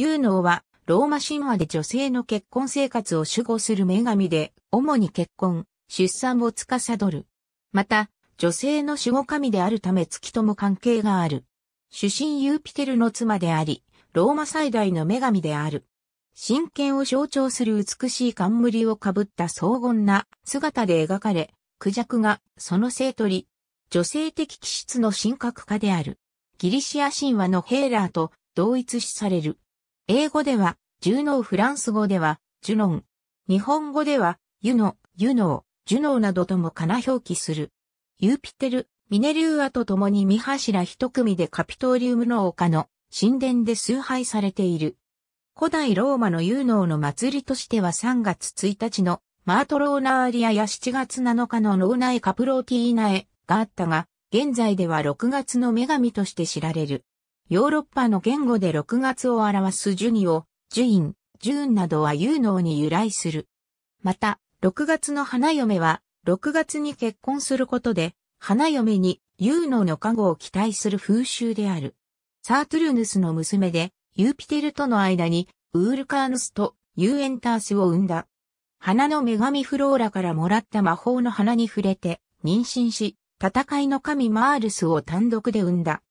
ユーノーは、ローマ神話で女性の結婚生活を守護する女神で、主に結婚、出産を司る。また、女性の守護神であるため月とも関係がある。主神ユーピテルの妻であり、ローマ最大の女神である。神権を象徴する美しい冠をかぶった荘厳な姿で描かれ、クジャクがその生取り、女性的気質の神格化である。ギリシア神話のヘーラーと同一視される。英語では、ジュノー、フランス語では、ジュノン。日本語では、ユノ、ユノー、ジュノーなどともかな表記する。ユーピテル、ミネリューアと共に三柱一組でカピトーリウムの丘の神殿で崇拝されている。古代ローマのユーノーの祭りとしては3月1日のマートローナーリアや7月7日のローナエカプローティーナエがあったが、現在では6月の女神として知られる。ヨーロッパの言語で6月を表すジュニオ、ジュイン、ジューンなどは有能に由来する。また、6月の花嫁は、6月に結婚することで、花嫁に有能の加護を期待する風習である。サートゥルヌスの娘で、ユーピテルとの間に、ウールカーヌスとユーエンタースを生んだ。花の女神フローラからもらった魔法の花に触れて、妊娠し、戦いの神マールスを単独で生んだ。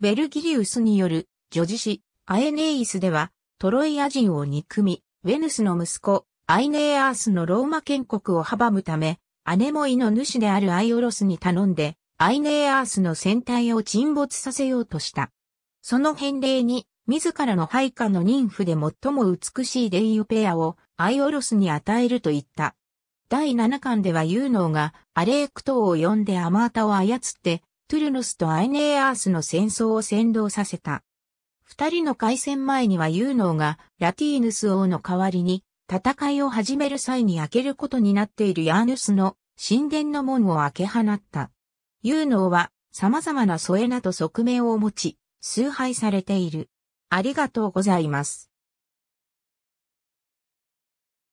ベルギリウスによる、女子誌、アエネイスでは、トロイア人を憎み、ウェヌスの息子、アイネーアースのローマ建国を阻むため、姉もイの主であるアイオロスに頼んで、アイネーアースの船体を沈没させようとした。その返礼に、自らの配下の妊婦で最も美しいデイユペアをアイオロスに与えると言った。第7巻ではユーノーがアレークトを呼んでアマータを操ってトゥルヌスとアイネーアースの戦争を先導させた。二人の開戦前にはユーノーがラティーヌス王の代わりに戦いを始める際に開けることになっているヤーヌスの神殿の門を開け放った。ユーノーは様々な添えなと側面を持ち、崇拝されている。ありがとうございます。